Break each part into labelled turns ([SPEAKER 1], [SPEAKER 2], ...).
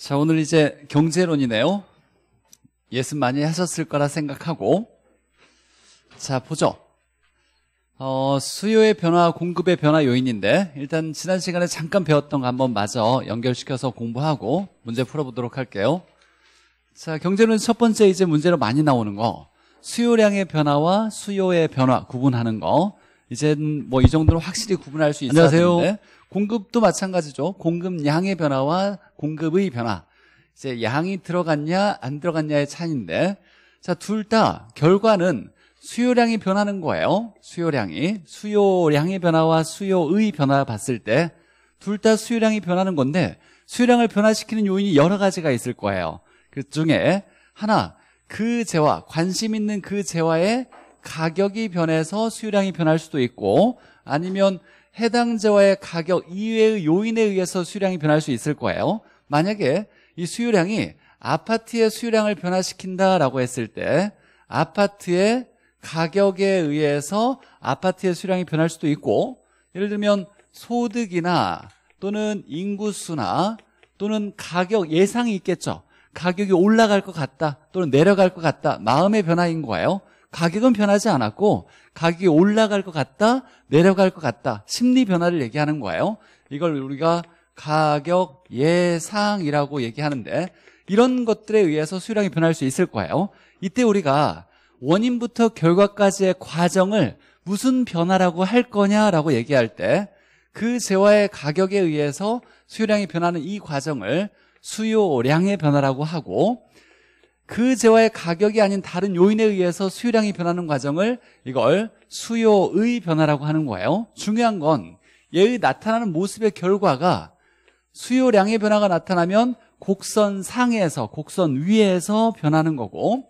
[SPEAKER 1] 자, 오늘 이제 경제론이네요. 예습 많이 하셨을 거라 생각하고. 자, 보죠. 어, 수요의 변화, 공급의 변화 요인인데, 일단 지난 시간에 잠깐 배웠던 거 한번 마저 연결시켜서 공부하고 문제 풀어보도록 할게요. 자, 경제론 첫 번째 이제 문제로 많이 나오는 거. 수요량의 변화와 수요의 변화 구분하는 거. 이젠 뭐 이 정도로 확실히 구분할 수 있어야 안녕하세요. 공급도 마찬가지죠. 공급량의 변화와 공급의 변화. 이제 양이 들어갔냐 안 들어갔냐의 차이인데 자, 둘 다 결과는 수요량이 변하는 거예요. 수요량이 수요량의 변화와 수요의 변화 봤을 때 둘 다 수요량이 변하는 건데 수요량을 변화시키는 요인이 여러 가지가 있을 거예요. 그 중에 하나 그 재화 관심 있는 그 재화의 가격이 변해서 수요량이 변할 수도 있고 아니면 해당자와의 가격 이외의 요인에 의해서 수량이 변할 수 있을 거예요 만약에 이 수요량이 아파트의 수요량을 변화시킨다라고 했을 때 아파트의 가격에 의해서 아파트의 수량이 변할 수도 있고 예를 들면 소득이나 또는 인구수나 또는 가격 예상이 있겠죠 가격이 올라갈 것 같다 또는 내려갈 것 같다 마음의 변화인 거예요 가격은 변하지 않았고 가격이 올라갈 것 같다 내려갈 것 같다 심리 변화를 얘기하는 거예요 이걸 우리가 가격 예상이라고 얘기하는데 이런 것들에 의해서 수요량이 변할 수 있을 거예요 이때 우리가 원인부터 결과까지의 과정을 무슨 변화라고 할 거냐라고 얘기할 때 그 재화의 가격에 의해서 수요량이 변하는 이 과정을 수요량의 변화라고 하고 그 재화의 가격이 아닌 다른 요인에 의해서 수요량이 변하는 과정을 이걸 수요의 변화라고 하는 거예요. 중요한 건 얘의 나타나는 모습의 결과가 수요량의 변화가 나타나면 곡선 상에서 곡선 위에서 변하는 거고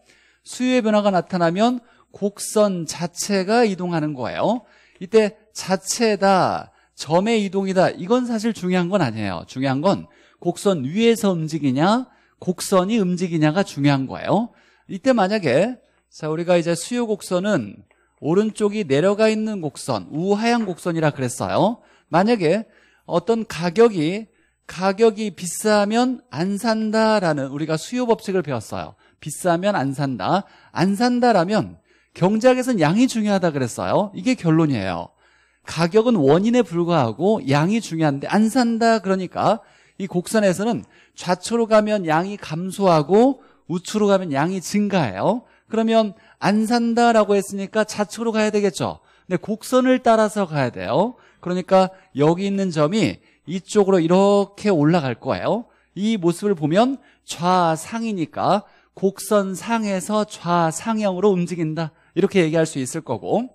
[SPEAKER 1] 수요의 변화가 나타나면 곡선 자체가 이동하는 거예요. 이때 자체다, 점의 이동이다 이건 사실 중요한 건 아니에요. 중요한 건 곡선 위에서 움직이냐 곡선이 움직이냐가 중요한 거예요. 이때 만약에 자 우리가 이제 수요 곡선은 오른쪽이 내려가 있는 곡선, 우하향 곡선이라 그랬어요. 만약에 어떤 가격이 가격이 비싸면 안 산다라는 우리가 수요 법칙을 배웠어요. 비싸면 안 산다. 안 산다라면 경제학에서는 양이 중요하다 그랬어요. 이게 결론이에요. 가격은 원인에 불과하고 양이 중요한데 안 산다 그러니까 이 곡선에서는 좌초로 가면 양이 감소하고 우초로 가면 양이 증가해요. 그러면 안 산다라고 했으니까 좌초로 가야 되겠죠. 근데 곡선을 따라서 가야 돼요. 그러니까 여기 있는 점이 이쪽으로 이렇게 올라갈 거예요. 이 모습을 보면 좌상이니까 곡선상에서 좌상향으로 움직인다. 이렇게 얘기할 수 있을 거고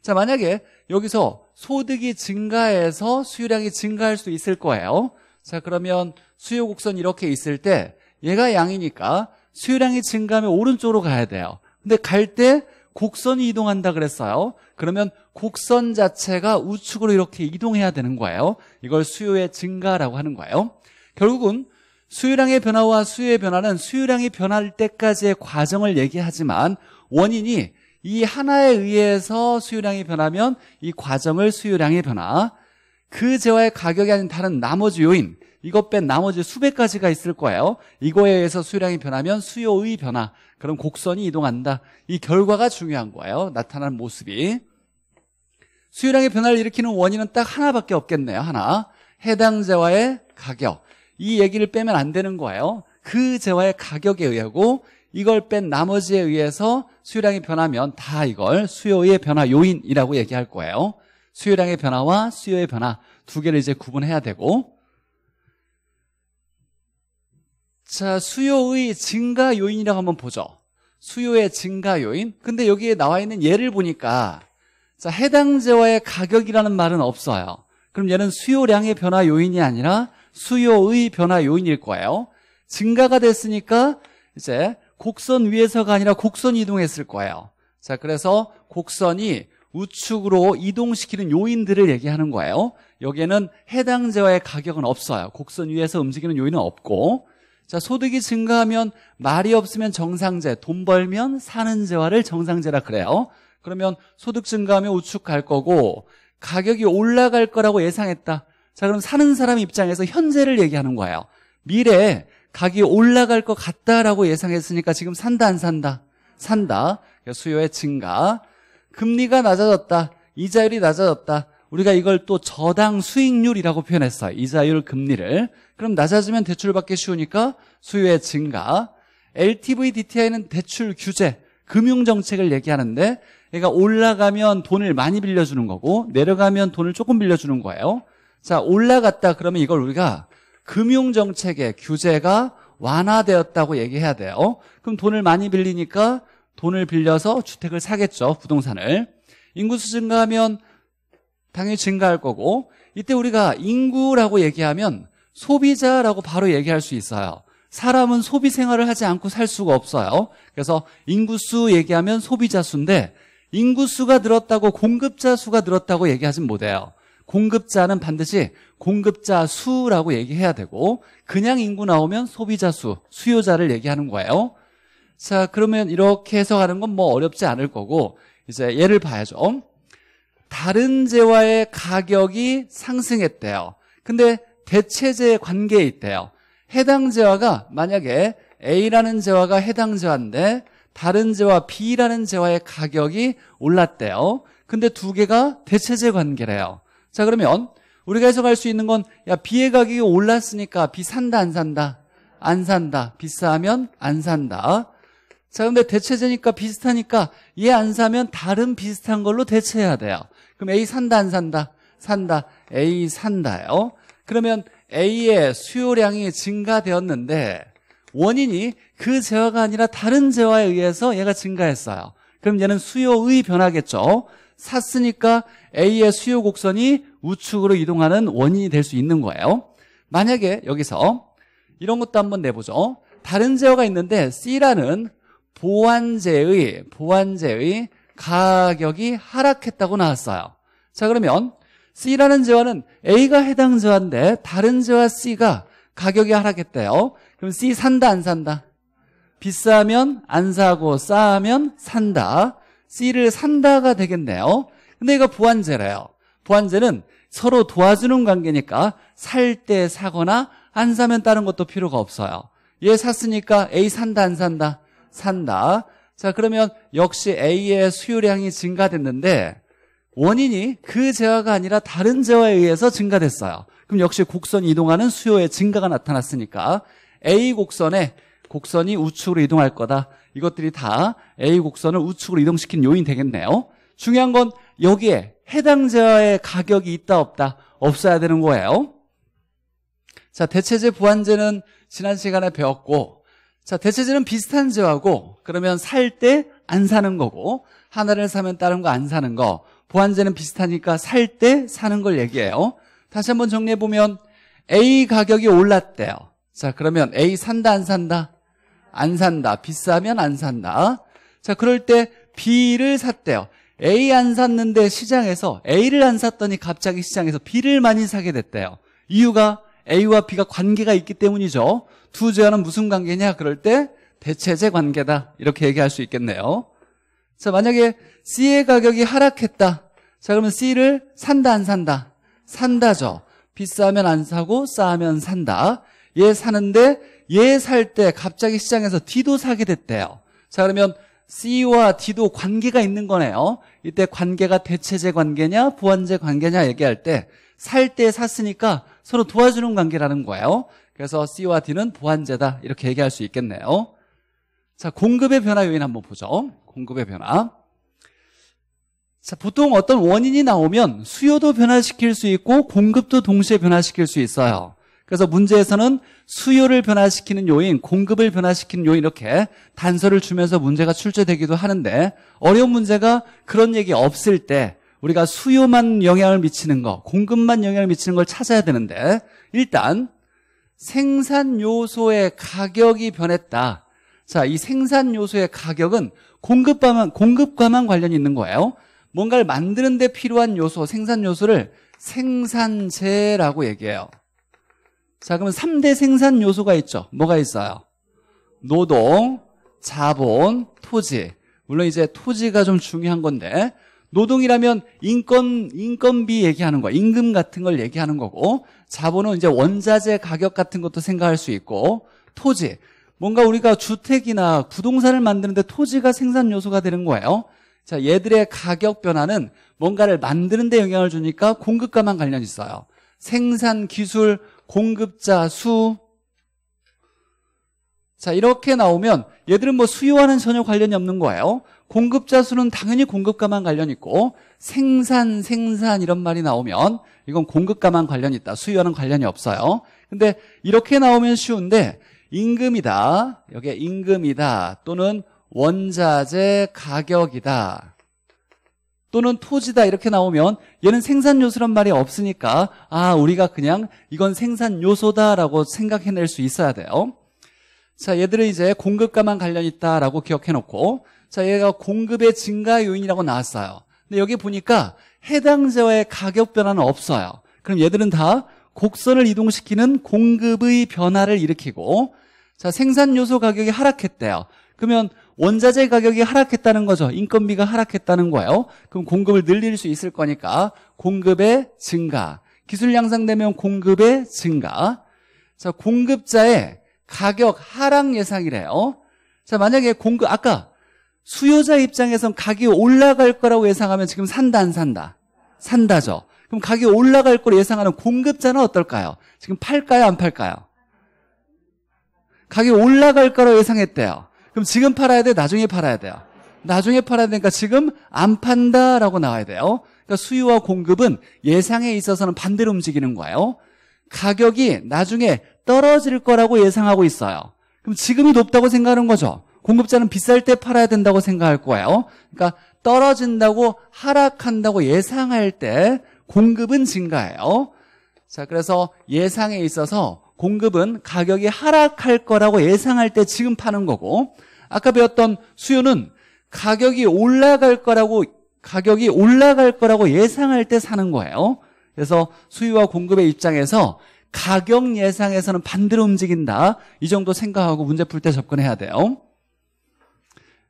[SPEAKER 1] 자 만약에 여기서 소득이 증가해서 수요량이 증가할 수 있을 거예요 자 그러면 수요 곡선 이렇게 있을 때 얘가 양이니까 수요량이 증가하면 오른쪽으로 가야 돼요 근데 갈 때 곡선이 이동한다 그랬어요 그러면 곡선 자체가 우측으로 이렇게 이동해야 되는 거예요 이걸 수요의 증가라고 하는 거예요 결국은 수요량의 변화와 수요의 변화는 수요량이 변할 때까지의 과정을 얘기하지만 원인이 이 하나에 의해서 수요량이 변하면 이 과정을 수요량의 변화 그 재화의 가격이 아닌 다른 나머지 요인 이것 뺀 나머지 수백 가지가 있을 거예요 이거에 의해서 수요량이 변하면 수요의 변화 그럼 곡선이 이동한다 이 결과가 중요한 거예요 나타난 모습이 수요량의 변화를 일으키는 원인은 딱 하나밖에 없겠네요 하나 해당 재화의 가격 이 얘기를 빼면 안 되는 거예요 그 재화의 가격에 의하고 이걸 뺀 나머지에 의해서 수요량이 변하면 다 이걸 수요의 변화 요인이라고 얘기할 거예요 수요량의 변화와 수요의 변화 두 개를 이제 구분해야 되고 자, 수요의 증가 요인이라고 한번 보죠. 수요의 증가 요인. 근데 여기에 나와 있는 예를 보니까 자, 해당 재와의 가격이라는 말은 없어요. 그럼 얘는 수요량의 변화 요인이 아니라 수요의 변화 요인일 거예요. 증가가 됐으니까 이제 곡선 위에서가 아니라 곡선 이동했을 거예요. 자, 그래서 곡선이 우측으로 이동시키는 요인들을 얘기하는 거예요. 여기에는 해당자와의 가격은 없어요. 곡선 위에서 움직이는 요인은 없고 자 소득이 증가하면 말이 없으면 정상재돈 벌면 사는 재화를 정상재라 그래요. 그러면 소득 증가하면 우측 갈 거고 가격이 올라갈 거라고 예상했다. 자 그럼 사는 사람 입장에서 현재를 얘기하는 거예요. 미래에 가격이 올라갈 것 같다라고 예상했으니까 지금 산다 안 산다? 산다. 수요의 증가. 금리가 낮아졌다. 이자율이 낮아졌다. 우리가 이걸 또 저당 수익률이라고 표현했어요. 이자율 금리를. 그럼 낮아지면 대출받기 쉬우니까 수요의 증가. LTV DTI는 대출 규제, 금융 정책을 얘기하는데 얘가 올라가면 돈을 많이 빌려주는 거고 내려가면 돈을 조금 빌려주는 거예요. 자, 올라갔다 그러면 이걸 우리가 금융 정책의 규제가 완화되었다고 얘기해야 돼요. 그럼 돈을 많이 빌리니까 돈을 빌려서 주택을 사겠죠. 부동산을. 인구수 증가하면 당연히 증가할 거고 이때 우리가 인구라고 얘기하면 소비자라고 바로 얘기할 수 있어요. 사람은 소비 생활을 하지 않고 살 수가 없어요. 그래서 인구수 얘기하면 소비자 수인데 인구수가 늘었다고 공급자 수가 늘었다고 얘기하진 못해요. 공급자는 반드시 공급자 수라고 얘기해야 되고 그냥 인구 나오면 소비자 수, 수요자를 얘기하는 거예요. 자, 그러면 이렇게 해석하는 건 뭐 어렵지 않을 거고, 이제 예를 봐야죠. 다른 재화의 가격이 상승했대요. 근데 대체재의 관계에 있대요. 해당 재화가 만약에 A라는 재화가 해당 재화인데 다른 재화 B라는 재화의 가격이 올랐대요. 근데 두 개가 대체재 관계래요. 자, 그러면 우리가 해석할 수 있는 건 야, B의 가격이 올랐으니까 B 산다 안 산다? 안 산다. 비싸면 안 산다. 자, 근데 대체제니까 비슷하니까 얘 안 사면 다른 비슷한 걸로 대체해야 돼요. 그럼 A 산다 안 산다? 산다. A 산다요. 그러면 A의 수요량이 증가되었는데 원인이 그 재화가 아니라 다른 재화에 의해서 얘가 증가했어요. 그럼 얘는 수요의 변화겠죠. 샀으니까 A의 수요 곡선이 우측으로 이동하는 원인이 될 수 있는 거예요. 만약에 여기서 이런 것도 한번 내보죠. 다른 제어가 있는데 C라는 보완제의 보완제의 가격이 하락했다고 나왔어요. 자 그러면 C라는 재화는 A가 해당 재화인데 다른 재화 C가 가격이 하락했대요. 그럼 C 산다 안 산다? 비싸면 안 사고 싸면 산다. C를 산다가 되겠네요. 근데 이거 보완제래요. 보완제는 서로 도와주는 관계니까 살 때 사거나 안 사면 다른 것도 필요가 없어요. 얘 샀으니까 A 산다 안 산다? 산다. 자, 그러면 역시 A의 수요량이 증가됐는데 원인이 그 재화가 아니라 다른 재화에 의해서 증가됐어요. 그럼 역시 곡선이 이동하는 수요의 증가가 나타났으니까 A 곡선에 곡선이 우측으로 이동할 거다. 이것들이 다 A 곡선을 우측으로 이동시킨 요인 되겠네요. 중요한 건 여기에 해당 재화의 가격이 있다 없다 없어야 되는 거예요. 자, 대체재 보완제는 지난 시간에 배웠고 자, 대체제는 비슷한 제하고 그러면 살 때 안 사는 거고 하나를 사면 다른 거 안 사는 거 보완제는 비슷하니까 살 때 사는 걸 얘기해요. 다시 한번 정리해 보면 A 가격이 올랐대요. 자, 그러면 A 산다 안 산다? 안 산다. 비싸면 안 산다. 자, 그럴 때 B를 샀대요. A 안 샀는데 시장에서 A를 안 샀더니 갑자기 시장에서 B를 많이 사게 됐대요. 이유가 A와 B가 관계가 있기 때문이죠. 두제와는 무슨 관계냐? 그럴 때 대체제 관계다. 이렇게 얘기할 수 있겠네요. 자, 만약에 C의 가격이 하락했다. 자, 그러면 C를 산다, 안 산다? 산다죠. 비싸면 안 사고 싸면 산다. 얘 사는데 얘 살 때 갑자기 시장에서 D도 사게 됐대요. 자, 그러면 C와 D도 관계가 있는 거네요. 이때 관계가 대체제 관계냐 보완제 관계냐 얘기할 때 살 때 샀으니까 서로 도와주는 관계라는 거예요. 그래서 C와 D는 보완제다 이렇게 얘기할 수 있겠네요 자 공급의 변화 요인 한번 보죠 공급의 변화 자 보통 어떤 원인이 나오면 수요도 변화시킬 수 있고 공급도 동시에 변화시킬 수 있어요 그래서 문제에서는 수요를 변화시키는 요인, 공급을 변화시키는 요인 이렇게 단서를 주면서 문제가 출제되기도 하는데 어려운 문제가 그런 얘기 없을 때 우리가 수요만 영향을 미치는 거, 공급만 영향을 미치는 걸 찾아야 되는데 일단 생산 요소의 가격이 변했다. 자, 이 생산 요소의 가격은 공급과만, 공급과만 관련이 있는 거예요. 뭔가를 만드는 데 필요한 요소, 생산 요소를 생산재라고 얘기해요. 자, 그러면 3대 생산 요소가 있죠. 뭐가 있어요? 노동, 자본, 토지. 물론 이제 토지가 좀 중요한 건데 노동이라면 인건 인건비 얘기하는 거야. 임금 같은 걸 얘기하는 거고 자본은 이제 원자재 가격 같은 것도 생각할 수 있고 토지 뭔가 우리가 주택이나 부동산을 만드는데 토지가 생산 요소가 되는 거예요. 자, 얘들의 가격 변화는 뭔가를 만드는 데 영향을 주니까 공급과만 관련 있어요. 생산 기술, 공급자 수. 자, 이렇게 나오면 얘들은 뭐 수요와는 전혀 관련이 없는 거예요. 공급자 수는 당연히 공급가만 관련 있고 생산, 생산 이런 말이 나오면 이건 공급가만 관련 있다. 수요와는 관련이 없어요. 근데 이렇게 나오면 쉬운데 임금이다. 여기에 임금이다. 또는 원자재 가격이다. 또는 토지다 이렇게 나오면 얘는 생산 요소란 말이 없으니까 아 우리가 그냥 이건 생산 요소다라고 생각해낼 수 있어야 돼요. 자 얘들은 이제 공급가만 관련 있다라고 기억해놓고 자, 얘가 공급의 증가 요인이라고 나왔어요. 근데 여기 보니까 해당자와의 가격 변화는 없어요. 그럼 얘들은 다 곡선을 이동시키는 공급의 변화를 일으키고 자, 생산 요소 가격이 하락했대요. 그러면 원자재 가격이 하락했다는 거죠. 인건비가 하락했다는 거예요. 그럼 공급을 늘릴 수 있을 거니까 공급의 증가. 기술 향상되면 공급의 증가. 자, 공급자의 가격 하락 예상이래요. 자, 만약에 공급 아까 수요자 입장에선 가격이 올라갈 거라고 예상하면 지금 산다 안 산다? 산다죠. 그럼 가격이 올라갈 걸 예상하는 공급자는 어떨까요? 지금 팔까요 안 팔까요? 가격이 올라갈 거라고 예상했대요. 그럼 지금 팔아야 돼? 나중에 팔아야 돼요? 나중에 팔아야 되니까 지금 안 판다라고 나와야 돼요. 그러니까 수요와 공급은 예상에 있어서는 반대로 움직이는 거예요. 가격이 나중에 떨어질 거라고 예상하고 있어요. 그럼 지금이 높다고 생각하는 거죠. 공급자는 비쌀 때 팔아야 된다고 생각할 거예요. 그러니까 떨어진다고 하락한다고 예상할 때 공급은 증가해요. 자, 그래서 예상에 있어서 공급은 가격이 하락할 거라고 예상할 때 지금 파는 거고 아까 배웠던 수요는 가격이 올라갈 거라고 가격이 올라갈 거라고 예상할 때 사는 거예요. 그래서 수요와 공급의 입장에서 가격 예상에서는 반대로 움직인다. 이 정도 생각하고 문제 풀 때 접근해야 돼요.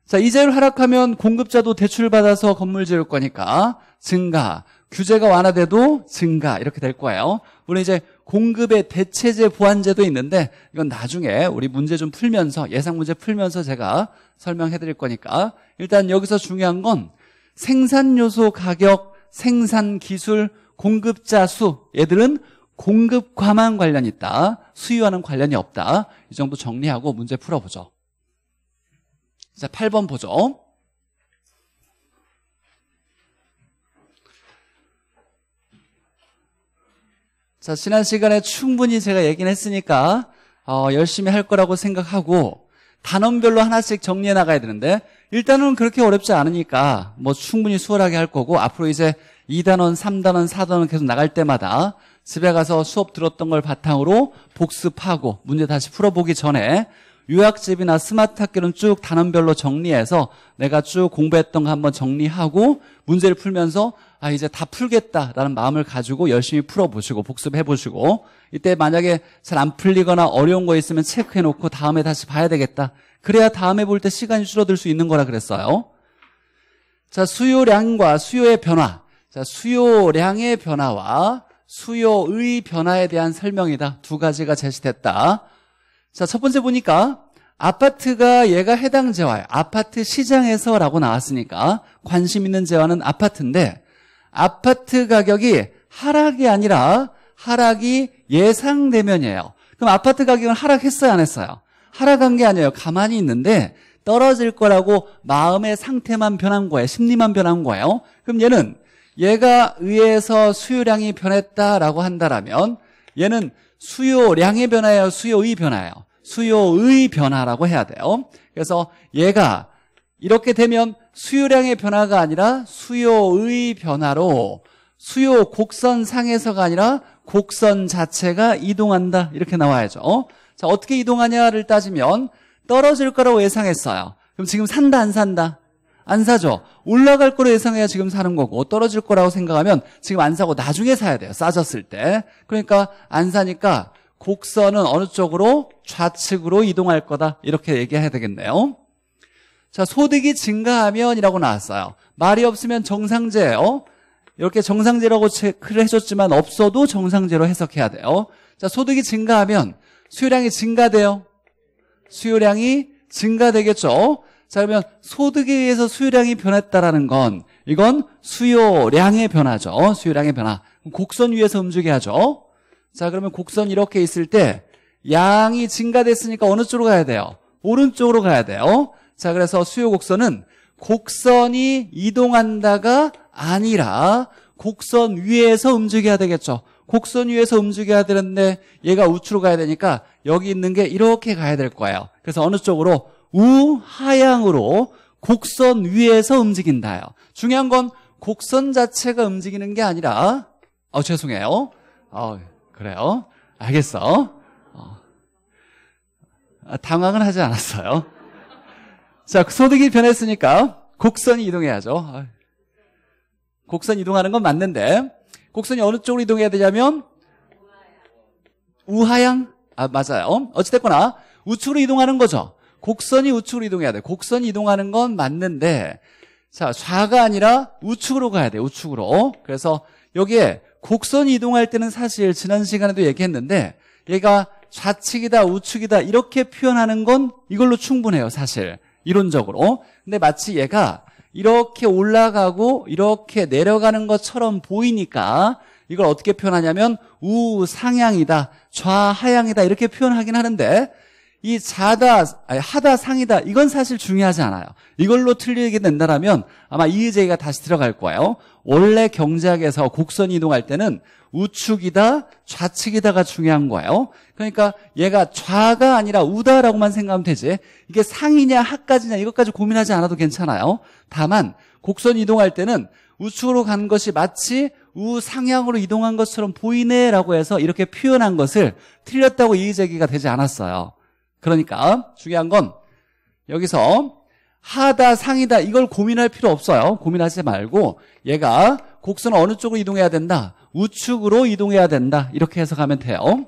[SPEAKER 1] 자, 이자율 하락하면 공급자도 대출 받아서 건물 지을 거니까 증가. 규제가 완화돼도 증가 이렇게 될 거예요. 우리 이제 공급의 대체제 보완제도 있는데 이건 나중에 우리 문제 좀 풀면서 예상 문제 풀면서 제가 설명해 드릴 거니까 일단 여기서 중요한 건 생산 요소 가격, 생산 기술, 공급자 수 얘들은 공급과만 관련 있다. 수요와는 관련이 없다. 이 정도 정리하고 문제 풀어보죠. 자, 8번 보죠. 자, 지난 시간에 충분히 제가 얘기는 했으니까, 어, 열심히 할 거라고 생각하고, 단원별로 하나씩 정리해 나가야 되는데, 일단은 그렇게 어렵지 않으니까, 뭐 충분히 수월하게 할 거고, 앞으로 이제 2단원, 3단원, 4단원 계속 나갈 때마다, 집에 가서 수업 들었던 걸 바탕으로 복습하고, 문제 다시 풀어보기 전에, 요약집이나 스마트 학교는 쭉 단원별로 정리해서 내가 쭉 공부했던 거 한번 정리하고 문제를 풀면서 아 이제 다 풀겠다라는 마음을 가지고 열심히 풀어보시고 복습해보시고 이때 만약에 잘 안 풀리거나 어려운 거 있으면 체크해놓고 다음에 다시 봐야 되겠다. 그래야 다음에 볼 때 시간이 줄어들 수 있는 거라 그랬어요. 자 수요량과 수요의 변화. 자 수요량의 변화와 수요의 변화에 대한 설명이다. 두 가지가 제시됐다. 자, 첫 번째 보니까 아파트가 얘가 해당 재화예요. 아파트 시장에서라고 나왔으니까 관심 있는 재화는 아파트인데 아파트 가격이 하락이 아니라 하락이 예상되면이에요. 그럼 아파트 가격은 하락했어요, 안 했어요? 하락한 게 아니에요. 가만히 있는데 떨어질 거라고 마음의 상태만 변한 거예요. 심리만 변한 거예요. 그럼 얘는 얘가 의해서 수요량이 변했다라고 한다라면 얘는 수요량의 변화예요? 수요의 변화예요? 수요의 변화라고 해야 돼요. 그래서 얘가 이렇게 되면 수요량의 변화가 아니라 수요의 변화로 수요 곡선 상에서가 아니라 곡선 자체가 이동한다 이렇게 나와야죠 자 어떻게 이동하냐를 따지면 떨어질 거라고 예상했어요 그럼 지금 산다 안 산다 안 사죠. 올라갈 거로 예상해야 지금 사는 거고 떨어질 거라고 생각하면 지금 안 사고 나중에 사야 돼요. 싸졌을 때. 그러니까 안 사니까 곡선은 어느 쪽으로 좌측으로 이동할 거다. 이렇게 얘기해야 되겠네요. 자, 소득이 증가하면이라고 나왔어요. 말이 없으면 정상제예요. 이렇게 정상제라고 체크를 해줬지만 없어도 정상제로 해석해야 돼요. 자, 소득이 증가하면 수요량이 증가돼요. 수요량이 증가되겠죠. 자, 그러면 소득에 의해서 수요량이 변했다라는 건 이건 수요량의 변화죠. 어? 수요량의 변화. 곡선 위에서 움직여 야 하죠. 자, 그러면 곡선 이렇게 있을 때 양이 증가됐으니까 어느 쪽으로 가야 돼요? 오른쪽으로 가야 돼요. 자, 그래서 수요 곡선은 곡선이 이동한다가 아니라 곡선 위에서 움직여야 되겠죠. 곡선 위에서 움직여야 되는데 얘가 우측으로 가야 되니까 여기 있는 게 이렇게 가야 될 거예요. 그래서 어느 쪽으로 우하향으로 곡선 위에서 움직인다요. 중요한 건 곡선 자체가 움직이는 게 아니라 어 죄송해요. 어 그래요. 알겠어. 어. 아, 당황은 하지 않았어요. 자, 그 소득이 변했으니까 곡선이 이동해야죠. 아, 곡선 이동하는 건 맞는데 곡선이 어느 쪽으로 이동해야 되냐면 우하향? 아, 맞아요. 어찌됐거나 우측으로 이동하는 거죠. 곡선이 우측으로 이동해야 돼. 곡선이 이동하는 건 맞는데 자 좌가 아니라 우측으로 가야 돼. 우측으로. 그래서 여기에 곡선이 이동할 때는 사실 지난 시간에도 얘기했는데 얘가 좌측이다 우측이다 이렇게 표현하는 건 이걸로 충분해요 사실 이론적으로 근데 마치 얘가 이렇게 올라가고 이렇게 내려가는 것처럼 보이니까 이걸 어떻게 표현하냐면 우상향이다 좌하향이다 이렇게 표현하긴 하는데 이 자다, 아니, 하다, 상이다, 이건 사실 중요하지 않아요. 이걸로 틀리게 된다면 아마 이의제기가 다시 들어갈 거예요. 원래 경제학에서 곡선 이동할 때는 우측이다, 좌측이다가 중요한 거예요. 그러니까 얘가 좌가 아니라 우다라고만 생각하면 되지. 이게 상이냐, 하까지냐, 이것까지 고민하지 않아도 괜찮아요. 다만, 곡선 이동할 때는 우측으로 간 것이 마치 우상향으로 이동한 것처럼 보이네라고 해서 이렇게 표현한 것을 틀렸다고 이의제기가 되지 않았어요. 그러니까 중요한 건 여기서 하다 상이다 이걸 고민할 필요 없어요 고민하지 말고 얘가 곡선 어느 쪽으로 이동해야 된다 우측으로 이동해야 된다 이렇게 해석하면 돼요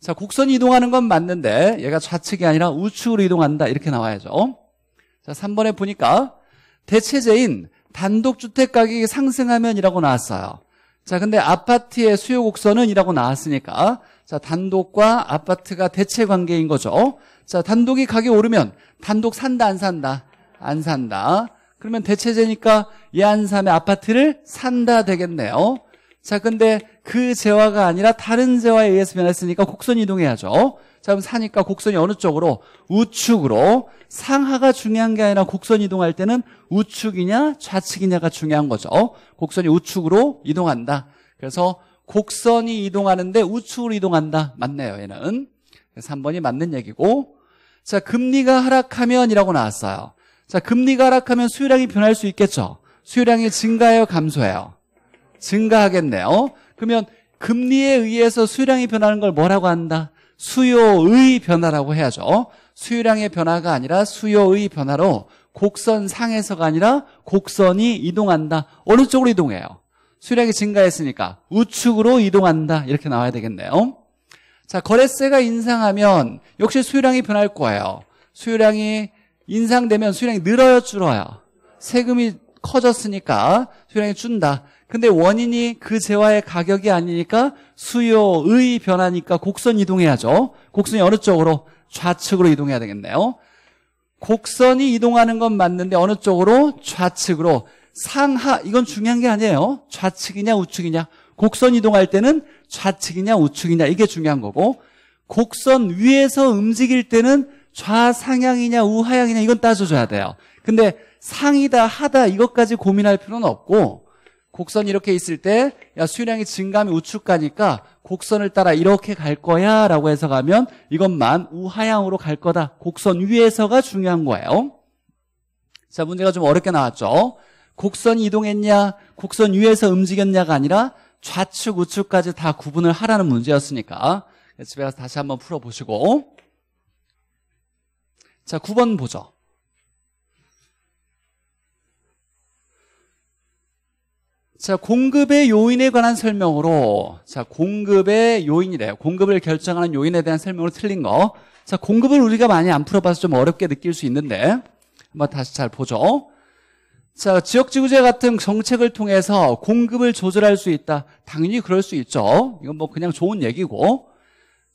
[SPEAKER 1] 자 곡선이 이동하는 건 맞는데 얘가 좌측이 아니라 우측으로 이동한다 이렇게 나와야죠 자 3번에 보니까 대체제인 단독주택 가격이 상승하면 이라고 나왔어요 자, 근데 아파트의 수요 곡선은이라고 나왔으니까 자, 단독과 아파트가 대체 관계인 거죠. 자, 단독이 가격 오르면 단독 산다 안 산다? 안 산다. 그러면 대체재니까얘안 사면 아파트를 산다 되겠네요. 자, 근데 그 재화가 아니라 다른 재화에 의해서 변했으니까 곡선 이동해야죠. 자, 그럼 사니까 곡선이 어느 쪽으로? 우측으로. 상하가 중요한 게 아니라 곡선 이동할 때는 우측이냐 좌측이냐가 중요한 거죠. 곡선이 우측으로 이동한다. 그래서 곡선이 이동하는데 우측으로 이동한다. 맞네요, 얘는. 그래서 3번이 맞는 얘기고. 자, 금리가 하락하면 이라고 나왔어요. 자, 금리가 하락하면 수요량이 변할 수 있겠죠. 수요량이 증가해요, 감소해요? 증가하겠네요. 그러면 금리에 의해서 수요량이 변하는 걸 뭐라고 한다? 수요의 변화라고 해야죠. 수요량의 변화가 아니라 수요의 변화로 곡선 상에서가 아니라 곡선이 이동한다. 어느 쪽으로 이동해요? 수량이 증가했으니까 우측으로 이동한다 이렇게 나와야 되겠네요 자 거래세가 인상하면 역시 수요량이 변할 거예요 수요량이 인상되면 수요량이 늘어요 줄어요 세금이 커졌으니까 수요량이 준다 근데 원인이 그 재화의 가격이 아니니까 수요의 변화니까 곡선 이동해야죠. 곡선이 어느 쪽으로? 좌측으로 이동해야 되겠네요. 곡선이 이동하는 건 맞는데 어느 쪽으로? 좌측으로. 상하 이건 중요한 게 아니에요. 좌측이냐 우측이냐. 곡선 이동할 때는 좌측이냐 우측이냐 이게 중요한 거고 곡선 위에서 움직일 때는 좌상향이냐 우하향이냐 이건 따져줘야 돼요. 근데 상이다 하다 이것까지 고민할 필요는 없고 곡선이 이렇게 있을 때야 수량이 증감이 우측 가니까 곡선을 따라 이렇게 갈 거야 라고 해서 가면 이것만 우하향으로 갈 거다. 곡선 위에서가 중요한 거예요. 자 문제가 좀 어렵게 나왔죠. 곡선이 이동했냐 곡선 위에서 움직였냐가 아니라 좌측 우측까지 다 구분을 하라는 문제였으니까 집에 가서 다시 한번 풀어보시고 자 9번 보죠. 자, 공급의 요인에 관한 설명으로, 자, 공급의 요인이래요. 공급을 결정하는 요인에 대한 설명으로 틀린 거. 자, 공급을 우리가 많이 안 풀어봐서 좀 어렵게 느낄 수 있는데, 한번 다시 잘 보죠. 자, 지역지구제 같은 정책을 통해서 공급을 조절할 수 있다. 당연히 그럴 수 있죠. 이건 뭐 그냥 좋은 얘기고.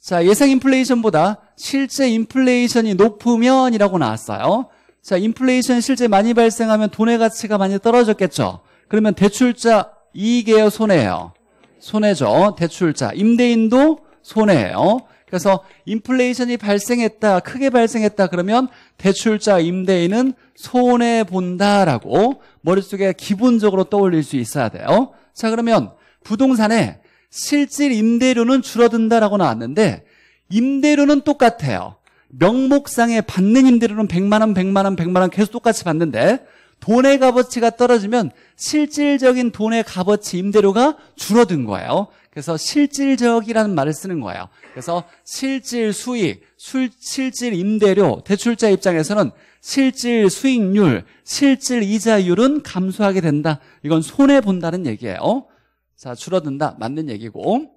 [SPEAKER 1] 자, 예상 인플레이션보다 실제 인플레이션이 높으면이라고 나왔어요. 자, 인플레이션 실제 많이 발생하면 돈의 가치가 많이 떨어졌겠죠. 그러면 대출자 이익이에요? 손해예요? 손해죠. 대출자. 임대인도 손해예요. 그래서 인플레이션이 발생했다, 크게 발생했다 그러면 대출자 임대인은 손해 본다라고 머릿속에 기본적으로 떠올릴 수 있어야 돼요. 자, 그러면 부동산에 실질 임대료는 줄어든다라고 나왔는데 임대료는 똑같아요. 명목상에 받는 임대료는 100만 원, 100만 원, 100만 원 계속 똑같이 받는데 돈의 값어치가 떨어지면 실질적인 돈의 값어치 임대료가 줄어든 거예요. 그래서 실질적이라는 말을 쓰는 거예요. 그래서 실질 수익, 술, 실질 임대료, 대출자 입장에서는 실질 수익률, 실질 이자율은 감소하게 된다. 이건 손해 본다는 얘기예요. 자, 줄어든다. 맞는 얘기고.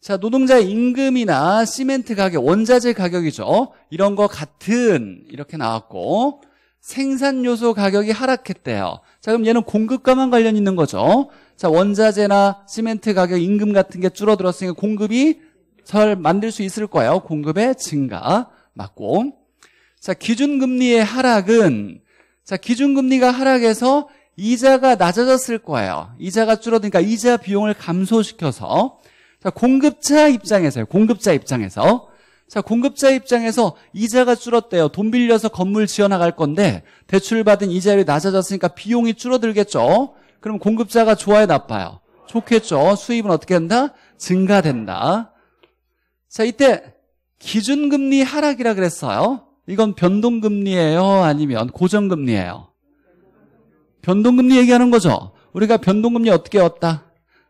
[SPEAKER 1] 자, 노동자의 임금이나 시멘트 가격, 원자재 가격이죠. 이런 거 같은 이렇게 나왔고 생산 요소 가격이 하락했대요. 자, 그럼 얘는 공급과만 관련 있는 거죠. 자, 원자재나 시멘트 가격, 임금 같은 게 줄어들었으니까 공급이 잘 만들 수 있을 거예요. 공급의 증가 맞고. 자, 기준금리의 하락은 자, 기준금리가 하락해서 이자가 낮아졌을 거예요. 이자가 줄어드니까 이자 비용을 감소시켜서 자, 공급자 입장에서요. 공급자 입장에서 자, 공급자 입장에서 이자가 줄었대요. 돈 빌려서 건물 지어 나갈 건데 대출받은 이자율이 낮아졌으니까 비용이 줄어들겠죠. 그럼 공급자가 좋아요, 나빠요? 좋겠죠. 수입은 어떻게 된다? 증가된다. 자, 이때 기준금리 하락이라 그랬어요. 이건 변동금리예요, 아니면 고정금리예요? 변동금리 얘기하는 거죠. 우리가 변동금리 어떻게 얻다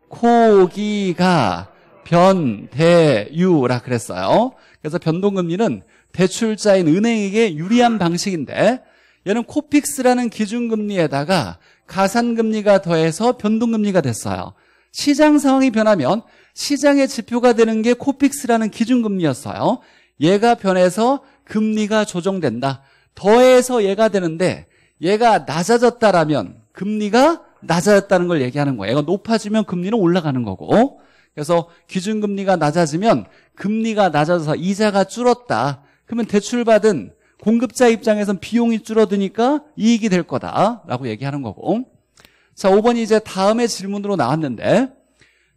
[SPEAKER 1] 코기가 변대유라 그랬어요. 그래서 변동금리는 대출자인 은행에게 유리한 방식인데 얘는 코픽스라는 기준금리에다가 가산금리가 더해서 변동금리가 됐어요. 시장 상황이 변하면 시장의 지표가 되는 게 코픽스라는 기준금리였어요. 얘가 변해서 금리가 조정된다. 더해서 얘가 되는데 얘가 낮아졌다라면 금리가 낮아졌다는 걸 얘기하는 거예요. 얘가 높아지면 금리는 올라가는 거고 그래서 기준금리가 낮아지면 금리가 낮아져서 이자가 줄었다. 그러면 대출받은 공급자 입장에선 비용이 줄어드니까 이익이 될 거다라고 얘기하는 거고 자 5번이 이제 다음의 질문으로 나왔는데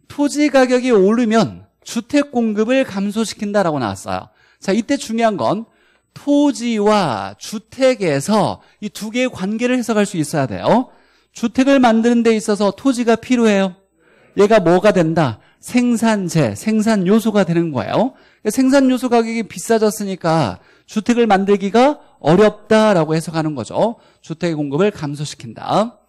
[SPEAKER 1] 토지 가격이 오르면 주택 공급을 감소시킨다라고 나왔어요 자 이때 중요한 건 토지와 주택에서 이 두 개의 관계를 해석할 수 있어야 돼요 주택을 만드는 데 있어서 토지가 필요해요 얘가 뭐가 된다? 생산재, 생산 요소가 되는 거예요. 그러니까 생산 요소 가격이 비싸졌으니까 주택을 만들기가 어렵다라고 해석하는 거죠. 주택의 공급을 감소시킨다.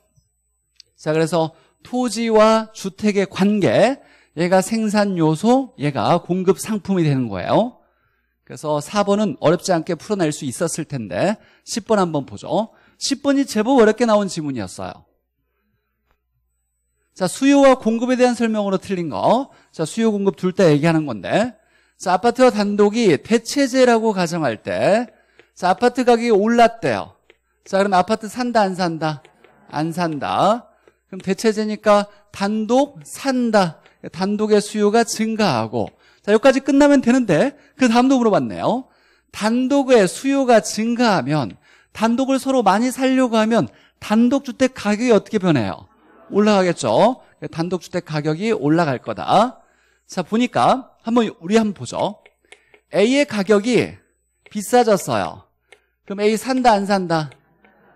[SPEAKER 1] 자, 그래서 토지와 주택의 관계, 얘가 생산 요소, 얘가 공급 상품이 되는 거예요. 그래서 4번은 어렵지 않게 풀어낼 수 있었을 텐데 10번 한번 보죠. 10번이 제법 어렵게 나온 지문이었어요. 자, 수요와 공급에 대한 설명으로 틀린 거. 자, 수요 공급 둘 다 얘기하는 건데. 자, 아파트와 단독이 대체제라고 가정할 때 자, 아파트 가격이 올랐대요. 자, 그럼 아파트 산다 안 산다? 안 산다. 그럼 대체제니까 단독 산다. 단독의 수요가 증가하고 자, 여기까지 끝나면 되는데 그 다음도 물어봤네요. 단독의 수요가 증가하면 단독을 서로 많이 살려고 하면 단독주택 가격이 어떻게 변해요? 올라가겠죠. 단독주택 가격이 올라갈 거다. 자, 보니까 한번 우리 한번 보죠. A의 가격이 비싸졌어요. 그럼 A 산다 안 산다?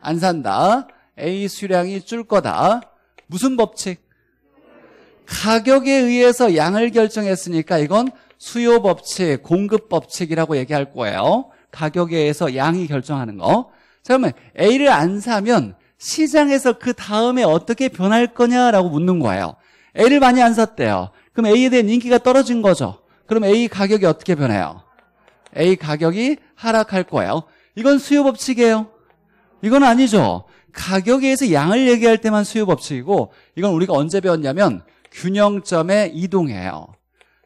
[SPEAKER 1] 안 산다. A 수량이 줄 거다. 무슨 법칙? 가격에 의해서 양을 결정했으니까 이건 수요 법칙, 공급 법칙이라고 얘기할 거예요. 가격에 의해서 양이 결정하는 거. 자, 그러면 A를 안 사면 시장에서 그 다음에 어떻게 변할 거냐라고 묻는 거예요. A를 많이 안 샀대요. 그럼 A에 대한 인기가 떨어진 거죠. 그럼 A 가격이 어떻게 변해요? A 가격이 하락할 거예요. 이건 수요 법칙이에요. 이건 아니죠. 가격에 서 양을 얘기할 때만 수요 법칙이고 이건 우리가 언제 배웠냐면 균형점에이동해요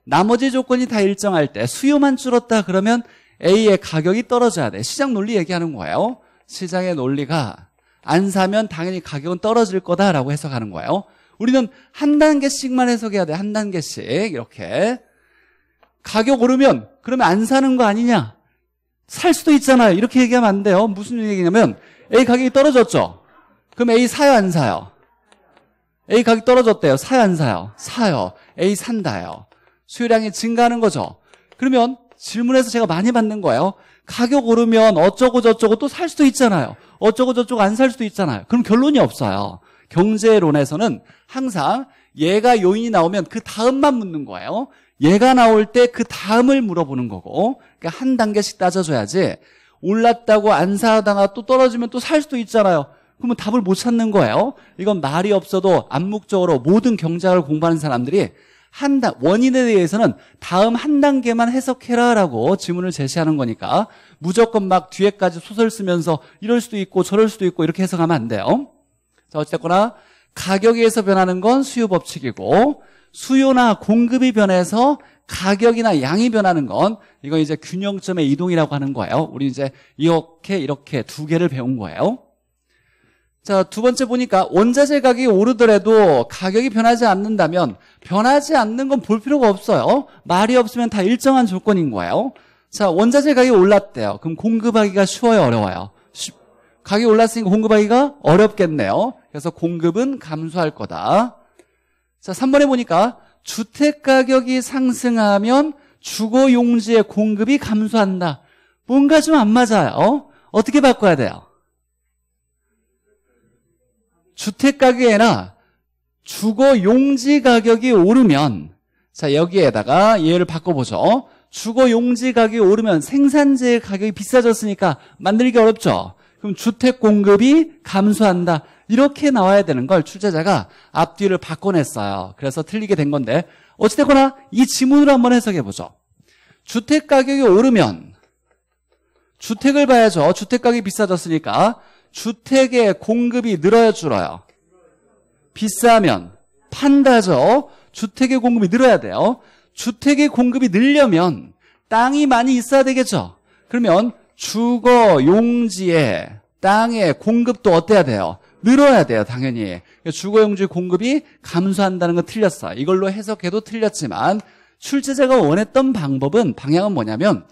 [SPEAKER 1] 나머지 조건이 다 일정할 때 수요만 줄었다 그러면 A의 가격이 떨어져야 돼. 시장 논리 얘기하는 거예요. 시장의 논리가 안 사면 당연히 가격은 떨어질 거다라고 해석하는 거예요. 우리는 한 단계씩만 해석해야 돼. 한 단계씩. 이렇게. 가격 오르면 그러면 안 사는 거 아니냐? 살 수도 있잖아요. 이렇게 얘기하면 안 돼요. 무슨 얘기냐면 A 가격이 떨어졌죠. 그럼 A 사요 안 사요? A 가격 떨어졌대요. 사요 안 사요? 사요. A 산다요. 수요량이 증가하는 거죠. 그러면 질문에서 제가 많이 받는 거예요. 가격 오르면 어쩌고 저쩌고 또 살 수도 있잖아요. 어쩌고 저쩌고 안 살 수도 있잖아요. 그럼 결론이 없어요. 경제론에서는 항상 얘가 요인이 나오면 그 다음만 묻는 거예요. 얘가 나올 때 그 다음을 물어보는 거고 그러니까 한 단계씩 따져줘야지 올랐다고 안 사다가 또 떨어지면 또 살 수도 있잖아요. 그러면 답을 못 찾는 거예요. 이건 말이 없어도 암묵적으로 모든 경제학을 공부하는 사람들이 한 단, 원인에 대해서는 다음 한 단계만 해석해라라고 질문을 제시하는 거니까 무조건 막 뒤에까지 소설 쓰면서 이럴 수도 있고 저럴 수도 있고 이렇게 해석하면 안 돼요. 자, 어쨌거나 가격에 서 변하는 건 수요 법칙이고 수요나 공급이 변해서 가격이나 양이 변하는 건 이건 이제 균형점의 이동이라고 하는 거예요. 우리 이제 이렇게 이렇게 두 개를 배운 거예요. 자, 두 번째 보니까 원자재 가격이 오르더라도 가격이 변하지 않는다면 변하지 않는 건 볼 필요가 없어요. 어? 말이 없으면 다 일정한 조건인 거예요. 자, 원자재 가격이 올랐대요. 그럼 공급하기가 쉬워요, 어려워요? 가격이 올랐으니까 공급하기가 어렵겠네요. 그래서 공급은 감소할 거다. 자, 3번에 보니까 주택 가격이 상승하면 주거 용지의 공급이 감소한다. 뭔가 좀 안 맞아요. 어? 어떻게 바꿔야 돼요? 주택가격이나 주거 용지 가격이 오르면 자 여기에다가 예를 바꿔보죠. 주거 용지 가격이 오르면 생산재의 가격이 비싸졌으니까 만들기 어렵죠. 그럼 주택 공급이 감소한다. 이렇게 나와야 되는 걸 출제자가 앞뒤를 바꿔냈어요. 그래서 틀리게 된 건데 어찌됐거나 이 지문으로 한번 해석해보죠. 주택 가격이 오르면 주택을 봐야죠. 주택 가격이 비싸졌으니까 주택의 공급이 늘어야 줄어요? 비싸면 판다죠. 주택의 공급이 늘어야 돼요. 주택의 공급이 늘려면 땅이 많이 있어야 되겠죠. 그러면 주거 용지에 땅의 공급도 어때야 돼요? 늘어야 돼요, 당연히. 주거 용지 공급이 감소한다는 건 틀렸어. 이걸로 해석해도 틀렸지만 출제자가 원했던 방법은 방향은 뭐냐면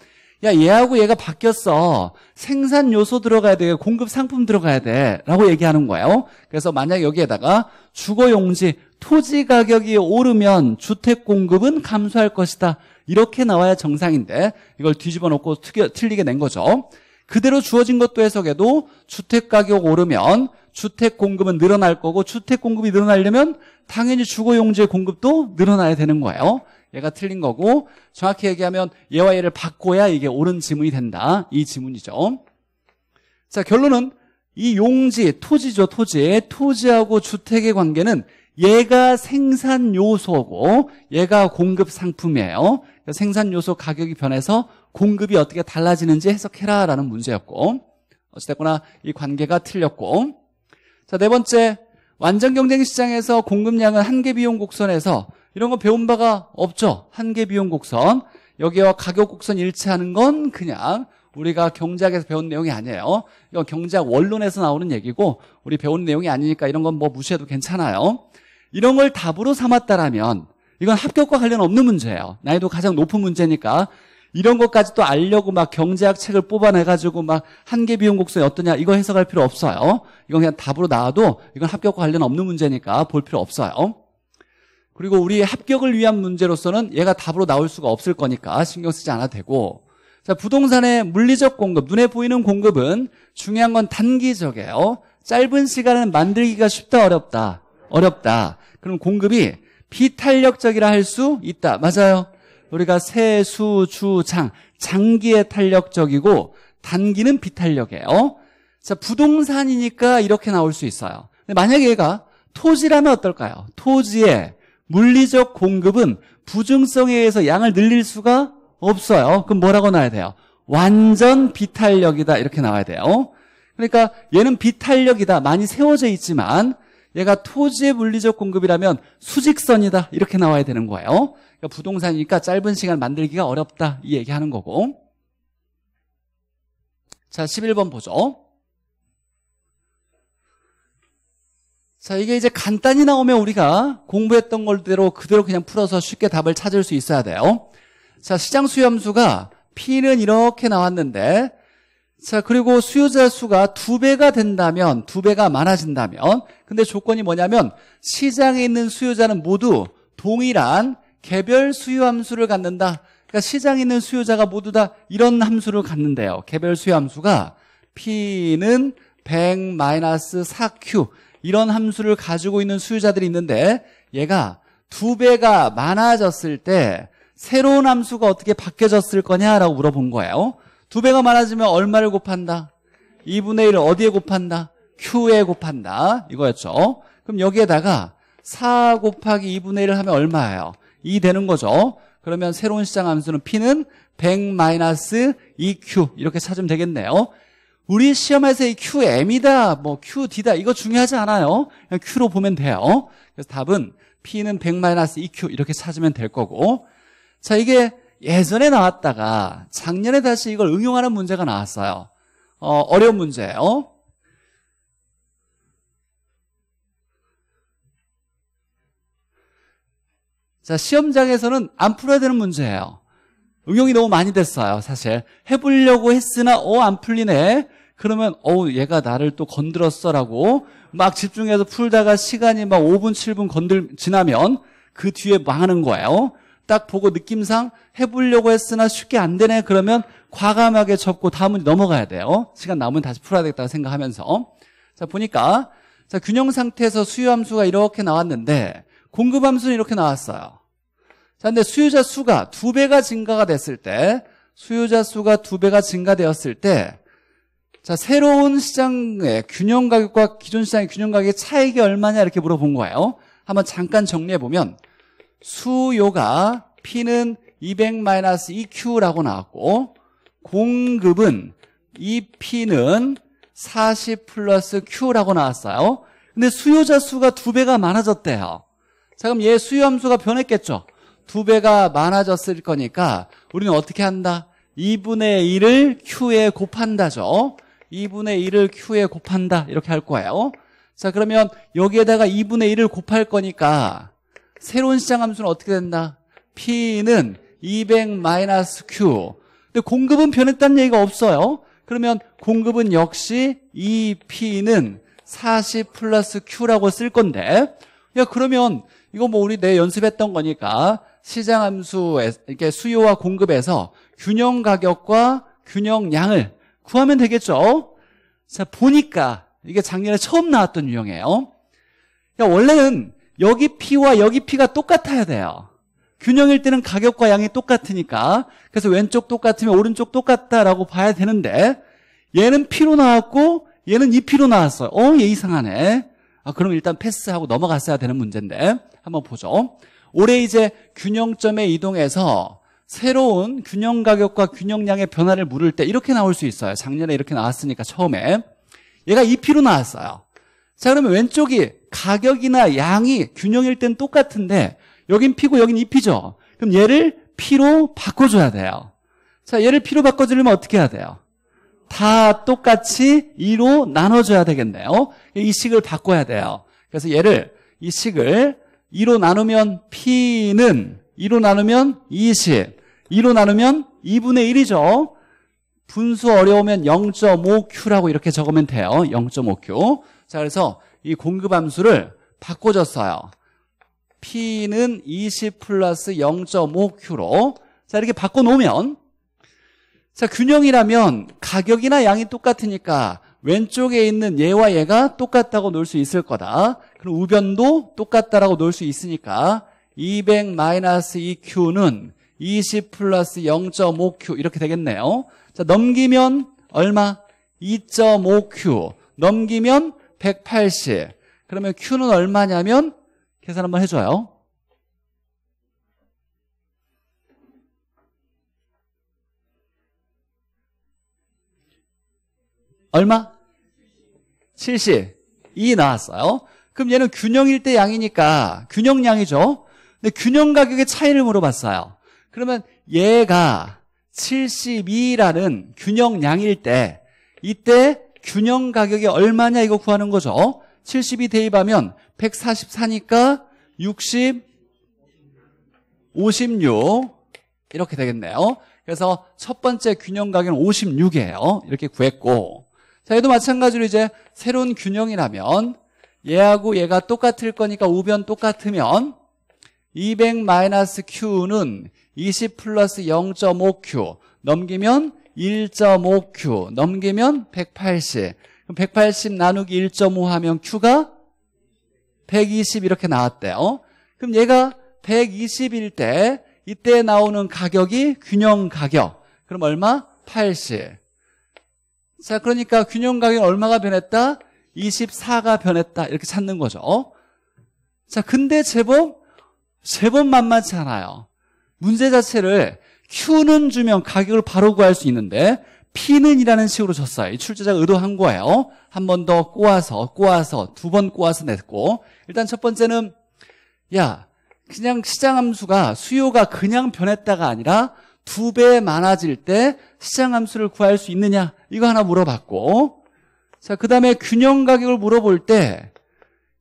[SPEAKER 1] 야, 얘하고 얘가 바뀌었어. 생산 요소 들어가야 돼. 공급 상품 들어가야 돼. 라고 얘기하는 거예요. 어? 그래서 만약 여기에다가 주거 용지, 토지 가격이 오르면 주택 공급은 감소할 것이다. 이렇게 나와야 정상인데 이걸 뒤집어 놓고 특여, 틀리게 낸 거죠. 그대로 주어진 것도 해석해도 주택 가격 오르면 주택 공급은 늘어날 거고 주택 공급이 늘어나려면 당연히 주거 용지의 공급도 늘어나야 되는 거예요. 얘가 틀린 거고 정확히 얘기하면 얘와 얘를 바꿔야 이게 옳은 지문이 된다. 이 지문이죠. 자 결론은 이 용지, 토지죠. 토지. 토지하고 주택의 관계는 얘가 생산 요소고 얘가 공급 상품이에요. 그러니까 생산 요소 가격이 변해서 공급이 어떻게 달라지는지 해석해라라는 문제였고 어찌됐거나 이 관계가 틀렸고 자 네 번째 완전 경쟁 시장에서 공급량은 한계 비용 곡선에서 이런 건 배운 바가 없죠. 한계 비용 곡선. 여기와 가격 곡선 일치하는 건 그냥 우리가 경제학에서 배운 내용이 아니에요. 이건 경제학 원론에서 나오는 얘기고 우리 배운 내용이 아니니까 이런 건 뭐 무시해도 괜찮아요. 이런 걸 답으로 삼았다라면 이건 합격과 관련 없는 문제예요. 난이도 가장 높은 문제니까 이런 것까지 또 알려고 막 경제학 책을 뽑아내가지고 막 한계 비용 곡선이 어떠냐 이거 해석할 필요 없어요. 이건 그냥 답으로 나와도 이건 합격과 관련 없는 문제니까 볼 필요 없어요. 그리고 우리 합격을 위한 문제로서는 얘가 답으로 나올 수가 없을 거니까 신경 쓰지 않아도 되고 자 부동산의 물리적 공급, 눈에 보이는 공급은 중요한 건 단기적이에요. 짧은 시간은 만들기가 쉽다 어렵다. 어렵다. 그럼 공급이 비탄력적이라 할 수 있다. 맞아요. 우리가 세, 수, 주, 장. 장기에 탄력적이고 단기는 비탄력이에요. 자, 부동산이니까 이렇게 나올 수 있어요. 만약에 얘가 토지라면 어떨까요? 토지에 물리적 공급은 부증성에 의해서 양을 늘릴 수가 없어요. 그럼 뭐라고 나와야 돼요? 완전 비탄력이다 이렇게 나와야 돼요. 그러니까 얘는 비탄력이다 많이 세워져 있지만 얘가 토지의 물리적 공급이라면 수직선이다 이렇게 나와야 되는 거예요. 그러니까 부동산이니까 짧은 시간 만들기가 어렵다 이 얘기하는 거고 자 11번 보죠. 자, 이게 이제 간단히 나오면 우리가 공부했던 걸대로 그대로 그냥 풀어서 쉽게 답을 찾을 수 있어야 돼요. 자, 시장 수염수가 P는 이렇게 나왔는데 자, 그리고 수요자 수가 두배가 된다면, 두배가 많아진다면 근데 조건이 뭐냐면 시장에 있는 수요자는 모두 동일한 개별 수요 함수를 갖는다. 그러니까 시장에 있는 수요자가 모두 다 이런 함수를 갖는데요. 개별 수요 함수가 P는 100-4Q 이런 함수를 가지고 있는 수요자들이 있는데 얘가 두 배가 많아졌을 때 새로운 함수가 어떻게 바뀌어졌을 거냐라고 물어본 거예요. 두 배가 많아지면 얼마를 곱한다? 2분의 1을 어디에 곱한다? Q에 곱한다. 이거였죠. 그럼 여기에다가 4 곱하기 2분의 1을 하면 얼마예요? 2 되는 거죠. 그러면 새로운 시장 함수는 P는 100-2Q 이렇게 찾으면 되겠네요. 우리 시험에서 이 QM이다, 뭐 QD다 이거 중요하지 않아요. 그냥 Q로 보면 돼요. 그래서 답은 P는 100-2Q 이렇게 찾으면 될 거고 자 이게 예전에 나왔다가 작년에 다시 이걸 응용하는 문제가 나왔어요. 어, 어려운 문제예요. 자, 시험장에서는 안 풀어야 되는 문제예요. 응용이 너무 많이 됐어요 사실 해보려고 했으나 어 안 풀리네 그러면 어우 얘가 나를 또 건드렸어라고 막 집중해서 풀다가 시간이 막 5분 7분 건들 지나면 그 뒤에 망하는 거예요 딱 보고 느낌상 해보려고 했으나 쉽게 안 되네 그러면 과감하게 접고 다음 문제 넘어가야 돼요 시간 남으면 다시 풀어야 되겠다 생각하면서 자 보니까 자 균형 상태에서 수요함수가 이렇게 나왔는데 공급함수는 이렇게 나왔어요 자, 근데 수요자 수가 두 배가 증가가 됐을 때, 수요자 수가 두 배가 증가되었을 때, 자, 새로운 시장의 균형 가격과 기존 시장의 균형 가격의 차익이 얼마냐 이렇게 물어본 거예요. 한번 잠깐 정리해 보면 수요가 P는 200-EQ라고 나왔고 공급은 이 P는 40 플러스 Q라고 나왔어요. 근데 수요자 수가 두 배가 많아졌대요. 자, 그럼 얘 수요함수가 변했겠죠? 두 배가 많아졌을 거니까 우리는 어떻게 한다? 2분의 1을 Q에 곱한다죠. 2분의 어? 1을 Q에 곱한다. 이렇게 할 거예요. 자, 그러면 여기에다가 2분의 1을 곱할 거니까 새로운 시장 함수는 어떻게 된다? P는 200-Q. 근데 공급은 변했다는 얘기가 없어요. 그러면 공급은 역시 2P는 40 플러스 Q라고 쓸 건데 야 그러면 이거 뭐 우리 내 연습했던 거니까 시장 함수 이렇게 수요와 공급에서 균형 가격과 균형양을 구하면 되겠죠. 자 보니까 이게 작년에 처음 나왔던 유형이에요. 그 원래는 여기 P와 여기 P가 똑같아야 돼요. 균형일 때는 가격과 양이 똑같으니까 그래서 왼쪽 똑같으면 오른쪽 똑같다라고 봐야 되는데 얘는 P로 나왔고 얘는 2P로 나왔어요. 어, 얘 이상하네. 아, 그럼 일단 패스하고 넘어갔어야 되는 문제인데 한번 보죠. 올해 이제 균형점에 이동해서 새로운 균형 가격과 균형량의 변화를 물을 때 이렇게 나올 수 있어요. 작년에 이렇게 나왔으니까 처음에 얘가 EP로 나왔어요. 자 그러면 왼쪽이 가격이나 양이 균형일 땐 똑같은데 여긴 P고 여긴 EP죠. 그럼 얘를 P로 바꿔줘야 돼요. 자 얘를 P로 바꿔주려면 어떻게 해야 돼요? 다 똑같이 2로 나눠줘야 되겠네요. 이 식을 바꿔야 돼요. 그래서 얘를 이 식을 2로 나누면 P는 2로 나누면 20 2로 나누면 2분의 1이죠. 분수 어려우면 0.5Q라고 이렇게 적으면 돼요. 0.5Q. 자, 그래서 이 공급 함수를 바꿔줬어요. P는 20 플러스 0.5Q로. 자, 이렇게 바꿔놓으면 자, 균형이라면 가격이나 양이 똑같으니까 왼쪽에 있는 얘와 얘가 똑같다고 놓을 수 있을 거다. 그럼 우변도 똑같다라고 놓을 수 있으니까 200 2Q는 20 플러스 0.5Q 이렇게 되겠네요. 자, 넘기면 얼마? 2.5Q. 넘기면 180. 그러면 Q는 얼마냐면 계산 한번 해줘요. 얼마? 70. 2 나왔어요. 그럼 얘는 균형일 때 양이니까 균형량이죠. 근데 균형 가격의 차이를 물어봤어요. 그러면 얘가 72라는 균형량일 때 이때 균형 가격이 얼마냐 이거 구하는 거죠. 72 대입하면 144니까 60, 56 이렇게 되겠네요. 그래서 첫 번째 균형 가격은 56이에요. 이렇게 구했고 자, 얘도 마찬가지로 이제 새로운 균형이라면 얘하고 얘가 똑같을 거니까 우변 똑같으면 200-Q는 20 플러스 0.5Q 넘기면 1.5Q 넘기면 180 그럼 180 나누기 1.5 하면 Q가 120 이렇게 나왔대요 어? 그럼 얘가 120일 때 이때 나오는 가격이 균형 가격 그럼 얼마? 80 자, 그러니까 균형 가격 얼마가 변했다? 24가 변했다. 이렇게 찾는 거죠. 어? 자, 근데 제법 제법 만만치 않아요. 문제 자체를 Q는 주면 가격을 바로 구할 수 있는데 P는 이라는 식으로 줬어요. 이 출제자가 의도한 거예요. 한 번 더 꼬아서 꼬아서 두 번 꼬아서 냈고 일단 첫 번째는 야 그냥 시장 함수가 수요가 그냥 변했다가 아니라 두 배 많아질 때 시장 함수를 구할 수 있느냐 이거 하나 물어봤고 자, 그 다음에 균형 가격을 물어볼 때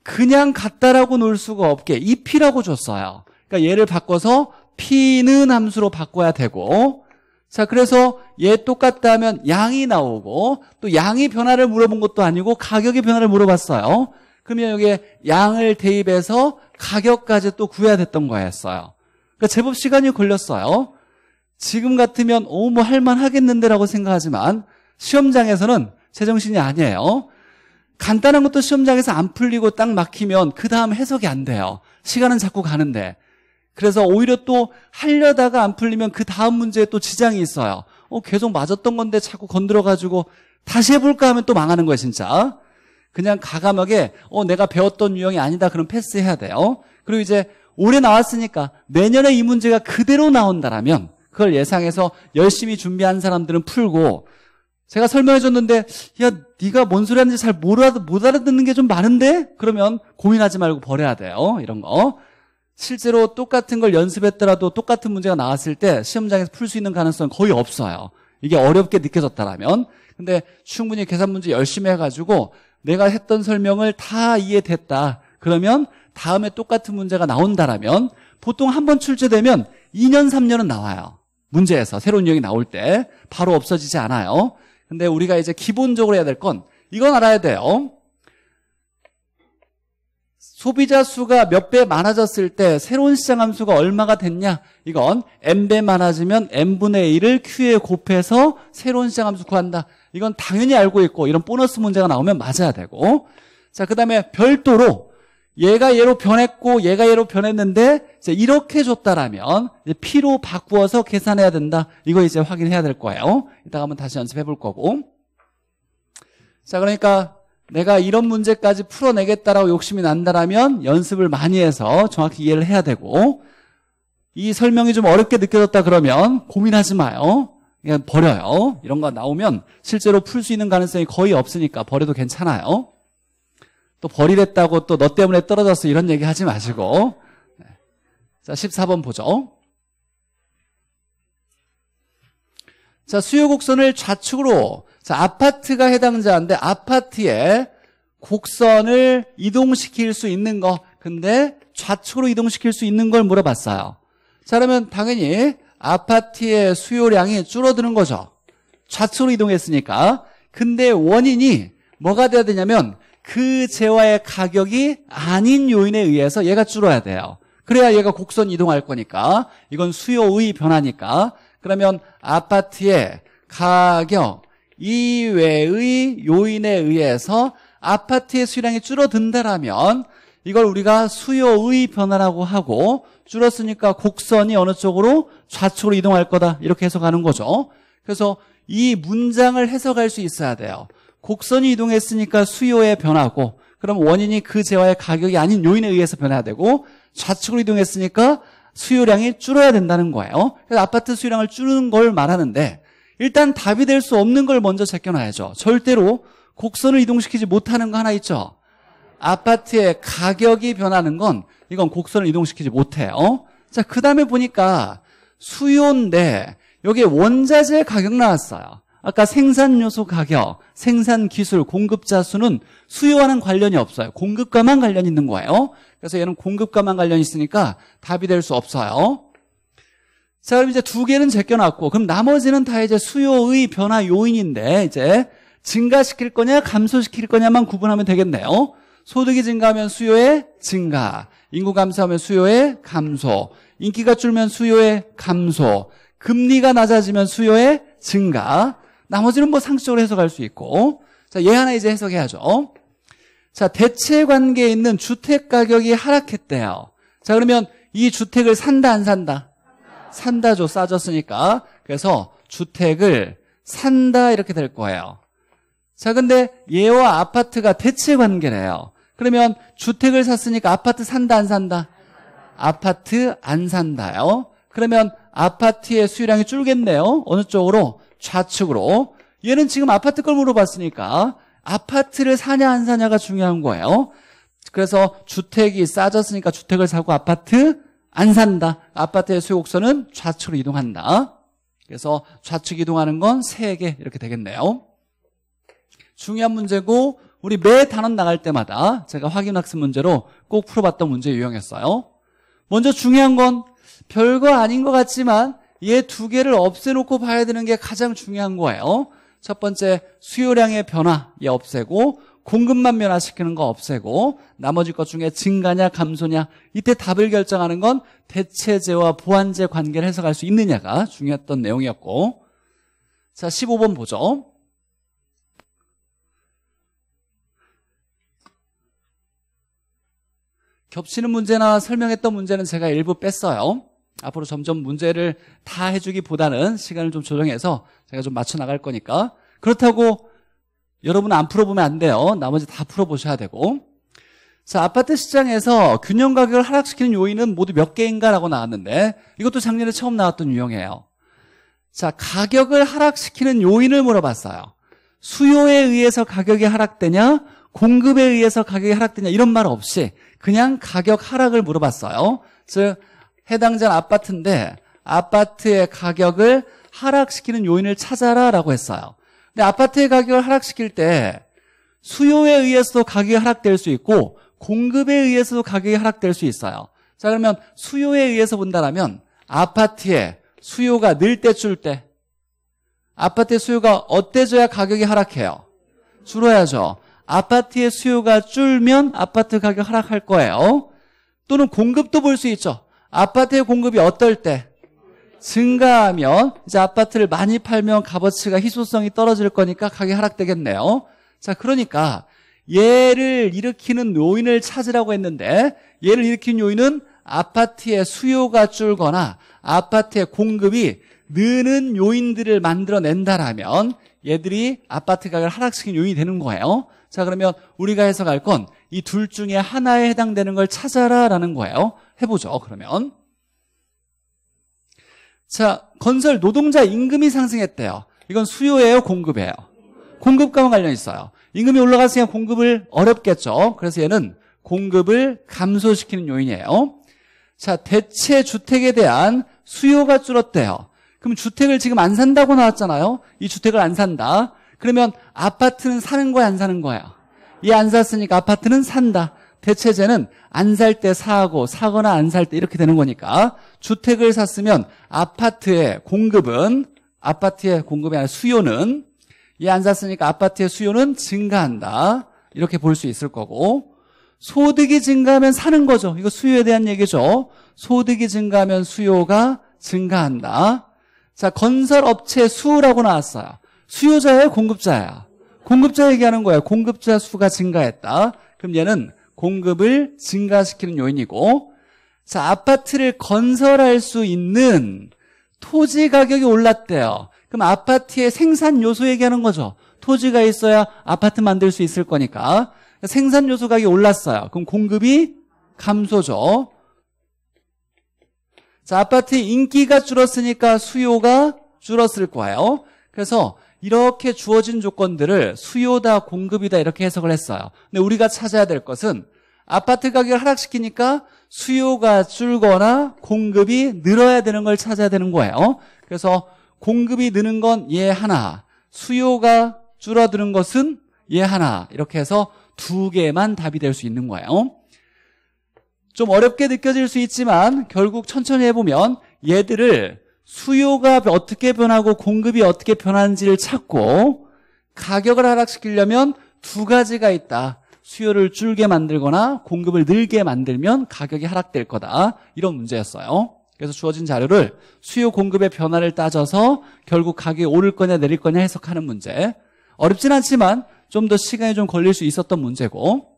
[SPEAKER 1] 그냥 같다라고 놓을 수가 없게 EP라고 줬어요. 그러니까 얘를 바꿔서 P는 함수로 바꿔야 되고 자 그래서 얘 똑같다 면 양이 나오고 또 양이 변화를 물어본 것도 아니고 가격의 변화를 물어봤어요. 그러면 여기에 양을 대입해서 가격까지 또 구해야 됐던 거였어요. 그러니까 제법 시간이 걸렸어요. 지금 같으면 오뭐 할만하겠는데라고 생각하지만 시험장에서는 제정신이 아니에요. 간단한 것도 시험장에서 안 풀리고 딱 막히면 그 다음 해석이 안 돼요. 시간은 자꾸 가는데. 그래서 오히려 또 하려다가 안 풀리면 그 다음 문제에 또 지장이 있어요. 어, 계속 맞았던 건데 자꾸 건드려가지고 다시 해볼까 하면 또 망하는 거예요, 진짜. 그냥 가감하게, 어, 내가 배웠던 유형이 아니다. 그럼 패스해야 돼요. 그리고 이제 올해 나왔으니까 내년에 이 문제가 그대로 나온다라면 그걸 예상해서 열심히 준비한 사람들은 풀고 제가 설명해 줬는데 야 네가 뭔 소리 하는지 잘 모르 못 알아듣는 게 좀 많은데 그러면 고민하지 말고 버려야 돼요 어? 이런 거 실제로 똑같은 걸 연습했더라도 똑같은 문제가 나왔을 때 시험장에서 풀 수 있는 가능성은 거의 없어요 이게 어렵게 느껴졌다라면 근데 충분히 계산 문제 열심히 해가지고 내가 했던 설명을 다 이해됐다 그러면 다음에 똑같은 문제가 나온다라면 보통 한 번 출제되면 2년 3년은 나와요 문제에서 새로운 유형이 나올 때 바로 없어지지 않아요 근데 우리가 이제 기본적으로 해야 될 건 이건 알아야 돼요. 소비자 수가 몇 배 많아졌을 때 새로운 시장 함수가 얼마가 됐냐? 이건 n배 많아지면 n분의 1을 q에 곱해서 새로운 시장 함수 구한다. 이건 당연히 알고 있고 이런 보너스 문제가 나오면 맞아야 되고 자, 그 다음에 별도로 얘가 얘로 변했고 얘가 얘로 변했는데 이렇게 줬다라면 P로 바꾸어서 계산해야 된다. 이거 이제 확인해야 될 거예요. 이따가 한번 다시 연습해 볼 거고. 자 그러니까 내가 이런 문제까지 풀어내겠다라고 욕심이 난다라면 연습을 많이 해서 정확히 이해를 해야 되고 이 설명이 좀 어렵게 느껴졌다 그러면 고민하지 마요. 그냥 버려요. 이런 거 나오면 실제로 풀 수 있는 가능성이 거의 없으니까 버려도 괜찮아요. 또 버리랬다고 또 너 때문에 떨어졌어 이런 얘기 하지 마시고 네. 자 14번 보죠 자 수요 곡선을 좌측으로 자 아파트가 해당자인데 아파트에 곡선을 이동시킬 수 있는 거 근데 좌측으로 이동시킬 수 있는 걸 물어봤어요 자 그러면 당연히 아파트의 수요량이 줄어드는 거죠 좌측으로 이동했으니까 근데 원인이 뭐가 돼야 되냐면 그 재화의 가격이 아닌 요인에 의해서 얘가 줄어야 돼요. 그래야 얘가 곡선 이동할 거니까 이건 수요의 변화니까 그러면 아파트의 가격 이외의 요인에 의해서 아파트의 수량이 줄어든다라면 이걸 우리가 수요의 변화라고 하고 줄었으니까 곡선이 어느 쪽으로 좌측으로 이동할 거다 이렇게 해석하는 거죠 그래서 이 문장을 해석할 수 있어야 돼요 곡선이 이동했으니까 수요에 변하고 그럼 원인이 그 재화의 가격이 아닌 요인에 의해서 변해야 되고 좌측으로 이동했으니까 수요량이 줄어야 된다는 거예요. 그래서 아파트 수요량을 줄이는 걸 말하는데 일단 답이 될 수 없는 걸 먼저 제껴놔야죠. 절대로 곡선을 이동시키지 못하는 거 하나 있죠. 아파트의 가격이 변하는 건 이건 곡선을 이동시키지 못해요. 자, 그 다음에 보니까 수요인데 여기에 원자재 가격 나왔어요. 아까 생산 요소 가격, 생산 기술, 공급자 수는 수요와는 관련이 없어요. 공급과만 관련 이 있는 거예요. 그래서 얘는 공급과만 관련 이 있으니까 답이 될 수 없어요. 자, 그럼 이제 두 개는 제껴놨고, 그럼 나머지는 다 이제 수요의 변화 요인인데, 이제 증가시킬 거냐, 감소시킬 거냐만 구분하면 되겠네요. 소득이 증가하면 수요의 증가, 인구 감소하면 수요의 감소, 인기가 줄면 수요의 감소, 금리가 낮아지면 수요의 증가, 나머지는 뭐 상식적으로 해석할 수 있고 자, 얘 하나 이제 해석해야죠. 자, 대체 관계에 있는 주택 가격이 하락했대요. 자, 그러면 이 주택을 산다 안 산다? 산다죠. 싸졌으니까. 그래서 주택을 산다 이렇게 될 거예요. 자, 근데 얘와 아파트가 대체 관계래요. 그러면 주택을 샀으니까 아파트 산다 안 산다? 아파트 안 산다요. 그러면 아파트의 수요량이 줄겠네요. 어느 쪽으로? 좌측으로. 얘는 지금 아파트 걸 물어봤으니까 아파트를 사냐 안 사냐가 중요한 거예요. 그래서 주택이 싸졌으니까 주택을 사고 아파트 안 산다. 아파트의 수요 곡선은 좌측으로 이동한다. 그래서 좌측 이동하는 건 3개 이렇게 되겠네요. 중요한 문제고 우리 매 단원 나갈 때마다 제가 확인학습 문제로 꼭 풀어봤던 문제 유형이었어요. 먼저 중요한 건 별거 아닌 것 같지만 얘 두 개를 없애놓고 봐야 되는 게 가장 중요한 거예요. 첫 번째 수요량의 변화 얘 없애고 공급만 변화시키는 거 없애고 나머지 것 중에 증가냐 감소냐 이때 답을 결정하는 건 대체제와 보완제 관계를 해석할 수 있느냐가 중요했던 내용이었고 자 15번 보죠. 겹치는 문제나 설명했던 문제는 제가 일부 뺐어요. 앞으로 점점 문제를 다 해주기보다는 시간을 좀 조정해서 제가 좀 맞춰 나갈 거니까 그렇다고 여러분 안 풀어보면 안 돼요. 나머지 다 풀어보셔야 되고. 자, 아파트 시장에서 균형 가격을 하락시키는 요인은 모두 몇 개인가라고 나왔는데 이것도 작년에 처음 나왔던 유형이에요. 자, 가격을 하락시키는 요인을 물어봤어요. 수요에 의해서 가격이 하락되냐, 공급에 의해서 가격이 하락되냐 이런 말 없이 그냥 가격 하락을 물어봤어요. 즉 해당자는 아파트인데 아파트의 가격을 하락시키는 요인을 찾아라라고 했어요. 근데 아파트의 가격을 하락시킬 때 수요에 의해서도 가격이 하락될 수 있고 공급에 의해서도 가격이 하락될 수 있어요. 자 그러면 수요에 의해서 본다면 아파트의 수요가 늘 때 줄 때 아파트의 수요가 어때져야 가격이 하락해요? 줄어야죠. 아파트의 수요가 줄면 아파트 가격 하락할 거예요. 또는 공급도 볼 수 있죠. 아파트의 공급이 어떨 때 증가하면 이제 아파트를 많이 팔면 값어치가 희소성이 떨어질 거니까 가격 이 하락되겠네요. 자, 그러니까 얘를 일으키는 요인을 찾으라고 했는데 얘를 일으킨 요인은 아파트의 수요가 줄거나 아파트의 공급이 느는 요인들을 만들어낸다라면 얘들이 아파트 가격을 하락시킨 요인이 되는 거예요. 자, 그러면 우리가 해석할 건 이둘 중에 하나에 해당되는 걸 찾아라라는 거예요. 해보죠, 그러면. 자, 건설 노동자 임금이 상승했대요. 이건 수요예요, 공급이에요? 공급과 관련 있어요. 임금이 올라갔으니까 공급을 어렵겠죠. 그래서 얘는 공급을 감소시키는 요인이에요. 자, 대체 주택에 대한 수요가 줄었대요. 그럼 주택을 지금 안 산다고 나왔잖아요. 이 주택을 안 산다. 그러면 아파트는 사는 거야, 안 사는 거야? 이안 샀으니까 아파트는 산다. 대체제는 안 살 때 사고 사거나 안 살 때 이렇게 되는 거니까 주택을 샀으면 아파트의 공급은 아파트의 공급이 아니라 수요는 이 안 샀으니까 아파트의 수요는 증가한다. 이렇게 볼 수 있을 거고 소득이 증가하면 사는 거죠. 이거 수요에 대한 얘기죠. 소득이 증가하면 수요가 증가한다. 자, 건설업체 수라고 나왔어요. 수요자예요, 공급자야. 공급자 얘기하는 거예요. 공급자 수가 증가했다. 그럼 얘는 공급을 증가시키는 요인이고 자 아파트를 건설할 수 있는 토지 가격이 올랐대요. 그럼 아파트의 생산 요소 얘기하는 거죠. 토지가 있어야 아파트 만들 수 있을 거니까 생산 요소 가격이 올랐어요. 그럼 공급이 감소죠. 자 아파트 인기가 줄었으니까 수요가 줄었을 거예요. 그래서 이렇게 주어진 조건들을 수요다 공급이다 이렇게 해석을 했어요. 근데 우리가 찾아야 될 것은 아파트 가격을 하락시키니까 수요가 줄거나 공급이 늘어야 되는 걸 찾아야 되는 거예요. 어? 그래서 공급이 느는 건얘 예, 하나, 수요가 줄어드는 것은 얘 예, 하나 이렇게 해서 두 개만 답이 될 수 있는 거예요. 좀 어렵게 느껴질 수 있지만 결국 천천히 해보면 얘들을 수요가 어떻게 변하고 공급이 어떻게 변하는지를 찾고 가격을 하락시키려면 두 가지가 있다. 수요를 줄게 만들거나 공급을 늘게 만들면 가격이 하락될 거다. 이런 문제였어요. 그래서 주어진 자료를 수요 공급의 변화를 따져서 결국 가격이 오를 거냐 내릴 거냐 해석하는 문제. 어렵진 않지만 좀 더 시간이 좀 걸릴 수 있었던 문제고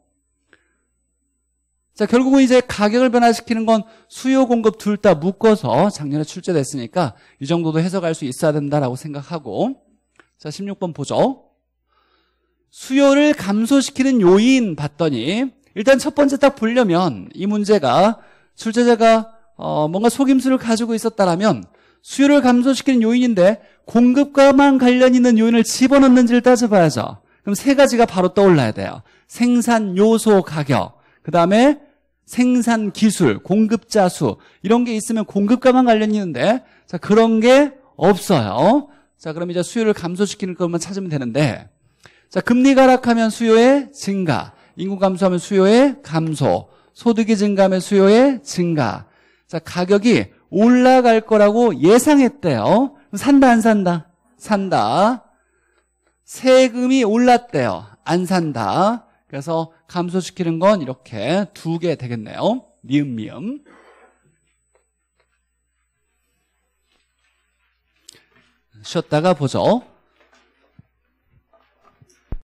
[SPEAKER 1] 자, 결국은 이제 가격을 변화시키는 건 수요 공급 둘 다 묶어서 작년에 출제됐으니까 이 정도도 해석할 수 있어야 된다라고 생각하고 자, 16번 보죠. 수요를 감소시키는 요인 봤더니 일단 첫 번째 딱 보려면 이 문제가 출제자가 어, 뭔가 속임수를 가지고 있었다라면 수요를 감소시키는 요인인데 공급과만 관련 있는 요인을 집어넣는지를 따져봐야죠. 그럼 세 가지가 바로 떠올라야 돼요. 생산 요소 가격, 그 다음에 생산 기술, 공급자 수 이런 게 있으면 공급가만 관련이 있는데 자 그런 게 없어요. 자 그럼 이제 수요를 감소시키는 것만 찾으면 되는데 자 금리 가락하면 수요의 증가, 인구 감소하면 수요의 감소, 소득이 증가하면 수요의 증가. 자 가격이 올라갈 거라고 예상했대요. 산다 안 산다? 산다. 세금이 올랐대요. 안 산다. 그래서 감소시키는 건 이렇게 두 개 되겠네요. 미음, 미음. 쉬었다가 보죠.